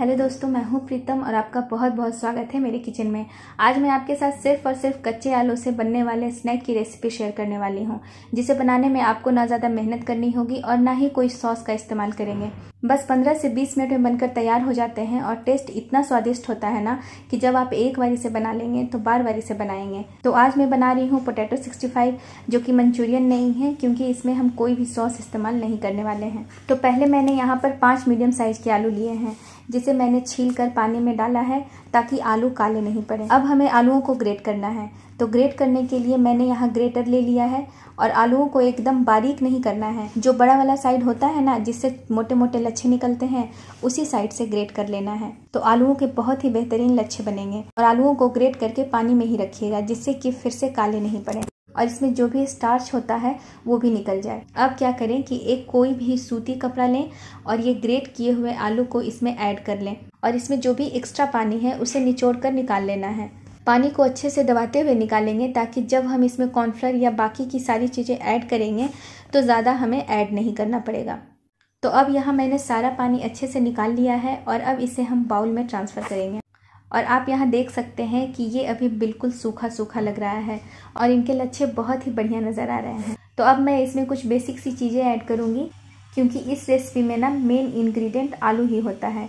hello दोस्तों मैं हूँ प्रीतम और आपका बहुत बहुत स्वागत है मेरे किचन में आज मैं आपके साथ सिर्फ और सिर्फ कच्चे आलू से बनने वाले स्नैक की रेसिपी शेयर करने वाली हूँ जिसे बनाने में आपको ना ज़्यादा मेहनत करनी होगी और ना ही कोई सॉस का इस्तेमाल करेंगे बस 15 से 20 मिनट में बनकर तैयार हो जाते हैं और टेस्ट इतना स्वादिष्ट होता है ना कि जब आप एक बारी से बना लेंगे तो बार बारी से बनाएंगे तो आज मैं बना रही हूँ पोटैटो 65 जो कि मंचूरियन नहीं है क्योंकि इसमें हम कोई भी सॉस इस्तेमाल नहीं करने वाले हैं तो पहले मैंने यहाँ पर पाँच मीडियम साइज़ के आलू लिए हैं जिसे मैंने छील कर पानी में डाला है ताकि आलू काले नहीं पड़े अब हमें आलूओं को ग्रेट करना है तो ग्रेट करने के लिए मैंने यहाँ ग्रेटर ले लिया है और आलूओं को एकदम बारीक नहीं करना है जो बड़ा वाला साइड होता है ना जिससे मोटे मोटे लच्छे निकलते हैं उसी साइड से ग्रेट कर लेना है तो आलूओं के बहुत ही बेहतरीन लच्छे बनेंगे और आलूओं को ग्रेट करके पानी में ही रखिएगा जिससे कि फिर से काले नहीं पड़े और इसमें जो भी स्टार्च होता है वो भी निकल जाए अब क्या करें कि एक कोई भी सूती कपड़ा लें और ये ग्रेट किए हुए आलू को इसमें ऐड कर लें और इसमें जो भी एक्स्ट्रा पानी है उसे निचोड़ कर निकाल लेना है पानी को अच्छे से दबाते हुए निकालेंगे ताकि जब हम इसमें कॉर्नफ्लर या बाकी की सारी चीज़ें ऐड करेंगे तो ज़्यादा हमें ऐड नहीं करना पड़ेगा तो अब यहाँ मैंने सारा पानी अच्छे से निकाल लिया है और अब इसे हम बाउल में ट्रांसफ़र करेंगे और आप यहाँ देख सकते हैं कि ये अभी बिल्कुल सूखा सूखा लग रहा है और इनके लच्छे बहुत ही बढ़िया नज़र आ रहे हैं तो अब मैं इसमें कुछ बेसिक सी चीज़ें ऐड करूँगी क्योंकि इस रेसिपी में ना मेन इंग्रेडिएंट आलू ही होता है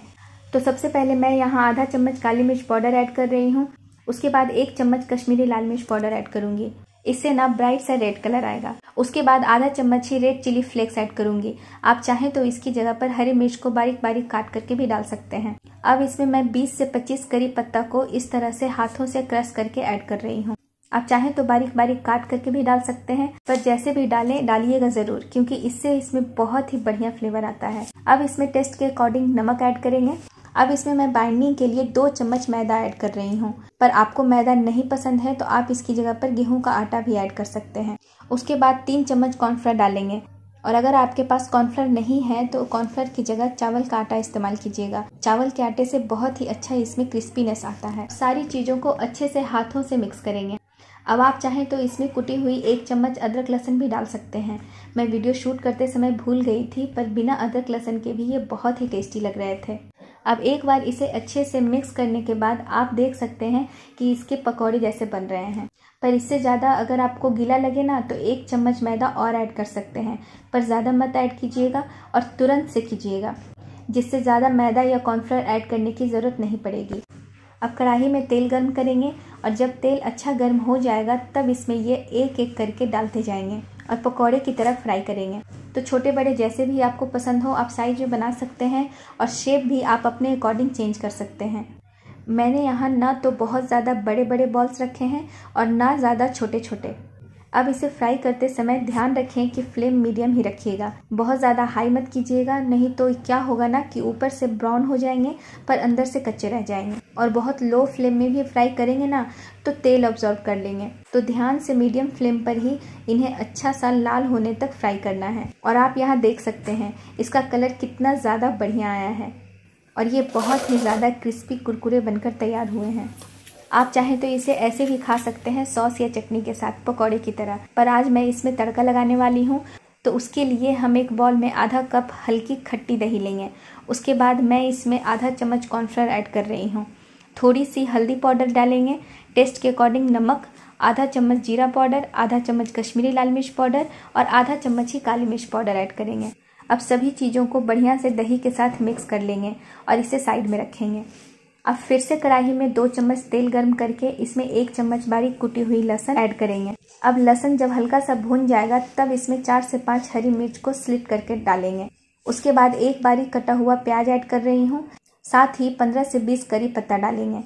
तो सबसे पहले मैं यहाँ आधा चम्मच काली मिर्च पाउडर ऐड कर रही हूँ उसके बाद एक चम्मच कश्मीरी लाल मिर्च पाउडर ऐड करूँगी इससे ना ब्राइट सा रेड कलर आएगा उसके बाद आधा चम्मच ही रेड चिली फ्लेक्स ऐड करूंगी आप चाहें तो इसकी जगह पर हरी मिर्च को बारीक बारीक काट करके भी डाल सकते हैं अब इसमें मैं 20 से 25 करी पत्ता को इस तरह से हाथों से क्रश करके ऐड कर रही हूँ आप चाहें तो बारीक बारीक काट करके भी डाल सकते हैं पर जैसे भी डालें डालिएगा जरूर क्योंकि इससे इसमें बहुत ही बढ़िया फ्लेवर आता है अब इसमें टेस्ट के अकॉर्डिंग नमक ऐड करेंगे अब इसमें मैं बाइंडिंग के लिए दो चम्मच मैदा ऐड कर रही हूँ पर आपको मैदा नहीं पसंद है तो आप इसकी जगह पर गेहूं का आटा भी ऐड कर सकते हैं उसके बाद तीन चम्मच कॉर्नफ्लोर डालेंगे और अगर आपके पास कॉर्नफ्लर नहीं है तो कॉर्नफ्लर की जगह चावल का आटा इस्तेमाल कीजिएगा चावल के आटे से बहुत ही अच्छा इसमें क्रिस्पीनेस आता है सारी चीज़ों को अच्छे से हाथों से मिक्स करेंगे अब आप चाहें तो इसमें कुटी हुई एक चम्मच अदरक लहसन भी डाल सकते हैं मैं वीडियो शूट करते समय भूल गई थी पर बिना अदरक लहसन के भी ये बहुत ही टेस्टी लग रहे थे अब एक बार इसे अच्छे से मिक्स करने के बाद आप देख सकते हैं कि इसके पकौड़े जैसे बन रहे हैं पर इससे ज़्यादा अगर आपको गीला लगे ना तो एक चम्मच मैदा और ऐड कर सकते हैं पर ज़्यादा मत ऐड कीजिएगा और तुरंत से कीजिएगा जिससे ज़्यादा मैदा या कॉर्नफ्लोर ऐड करने की ज़रूरत नहीं पड़ेगी अब कढ़ाई में तेल गर्म करेंगे और जब तेल अच्छा गर्म हो जाएगा तब इसमें ये एक एक करके डालते जाएंगे और पकौड़े की तरह फ्राई करेंगे तो छोटे बड़े जैसे भी आपको पसंद हो आप साइज में बना सकते हैं और शेप भी आप अपने अकॉर्डिंग चेंज कर सकते हैं मैंने यहाँ ना तो बहुत ज़्यादा बड़े बड़े बॉल्स रखे हैं और ना ज़्यादा छोटे छोटे अब इसे फ्राई करते समय ध्यान रखें कि फ्लेम मीडियम ही रखिएगा बहुत ज़्यादा हाई मत कीजिएगा नहीं तो क्या होगा ना कि ऊपर से ब्राउन हो जाएंगे पर अंदर से कच्चे रह जाएंगे और बहुत लो फ्लेम में भी फ्राई करेंगे ना तो तेल ऑब्जॉर्व कर लेंगे तो ध्यान से मीडियम फ्लेम पर ही इन्हें अच्छा सा लाल होने तक फ्राई करना है और आप यहाँ देख सकते हैं इसका कलर कितना ज़्यादा बढ़िया आया है और ये बहुत ही ज़्यादा क्रिस्पी कुरकुरे बनकर तैयार हुए हैं आप चाहें तो इसे ऐसे भी खा सकते हैं सॉस या चटनी के साथ पकौड़े की तरह पर आज मैं इसमें तड़का लगाने वाली हूँ तो उसके लिए हम एक बॉल में आधा कप हल्की खट्टी दही लेंगे उसके बाद मैं इसमें आधा चम्मच कॉर्नफ्लोर ऐड कर रही हूँ थोड़ी सी हल्दी पाउडर डालेंगे टेस्ट के अकॉर्डिंग नमक आधा चम्मच जीरा पाउडर आधा चम्मच कश्मीरी लाल मिर्च पाउडर और आधा चम्मच ही काली मिर्च पाउडर ऐड करेंगे अब सभी चीज़ों को बढ़िया से दही के साथ मिक्स कर लेंगे और इसे साइड में रखेंगे अब फिर से कढ़ाई में दो चम्मच तेल गर्म करके इसमें एक चम्मच बारीक कुटी हुई लहसन ऐड करेंगे अब लहसन जब हल्का सा भून जाएगा तब इसमें चार से पाँच हरी मिर्च को स्लिट करके डालेंगे उसके बाद एक बारीक कटा हुआ प्याज ऐड कर रही हूँ साथ ही पंद्रह से बीस करी पत्ता डालेंगे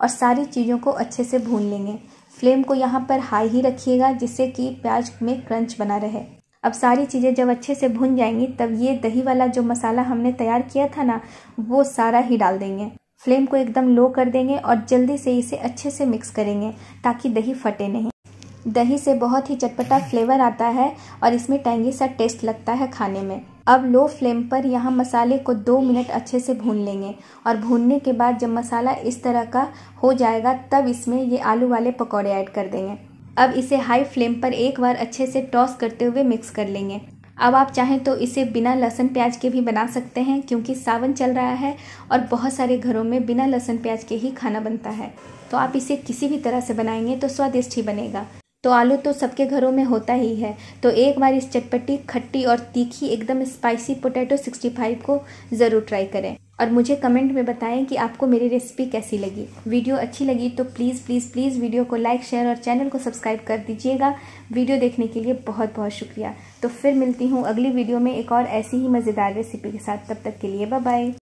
और सारी चीज़ों को अच्छे से भून लेंगे फ्लेम को यहाँ पर हाई ही रखिएगा जिससे कि प्याज में क्रंच बना रहे अब सारी चीज़ें जब अच्छे से भून जाएंगी तब ये दही वाला जो मसाला हमने तैयार किया था ना वो सारा ही डाल देंगे फ्लेम को एकदम लो कर देंगे और जल्दी से इसे अच्छे से मिक्स करेंगे ताकि दही फटे नहीं दही से बहुत ही चटपटा फ्लेवर आता है और इसमें टैंगी सा टेस्ट लगता है खाने में अब लो फ्लेम पर यहाँ मसाले को दो मिनट अच्छे से भून लेंगे और भूनने के बाद जब मसाला इस तरह का हो जाएगा तब इसमें ये आलू वाले पकौड़े ऐड कर देंगे अब इसे हाई फ्लेम पर एक बार अच्छे से टॉस करते हुए मिक्स कर लेंगे अब आप चाहें तो इसे बिना लहसुन प्याज के भी बना सकते हैं क्योंकि सावन चल रहा है और बहुत सारे घरों में बिना लहसुन प्याज के ही खाना बनता है तो आप इसे किसी भी तरह से बनाएंगे तो स्वादिष्ट ही बनेगा तो आलू तो सबके घरों में होता ही है तो एक बार इस चटपटी खट्टी और तीखी एकदम स्पाइसी पोटैटो 65 को ज़रूर ट्राई करें और मुझे कमेंट में बताएं कि आपको मेरी रेसिपी कैसी लगी वीडियो अच्छी लगी तो प्लीज़ प्लीज़ प्लीज़ वीडियो को लाइक शेयर और चैनल को सब्सक्राइब कर दीजिएगा वीडियो देखने के लिए बहुत बहुत शुक्रिया तो फिर मिलती हूँ अगली वीडियो में एक और ऐसी ही मज़ेदार रेसिपी के साथ तब तक के लिए बाय